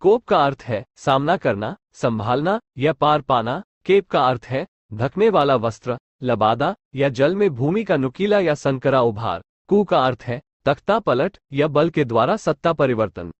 कोप का अर्थ है सामना करना संभालना या पार पाना केप का अर्थ है ढकने वाला वस्त्र लबादा या जल में भूमि का नुकीला या संकरा उभार कू का अर्थ है तख्ता पलट या बल के द्वारा सत्ता परिवर्तन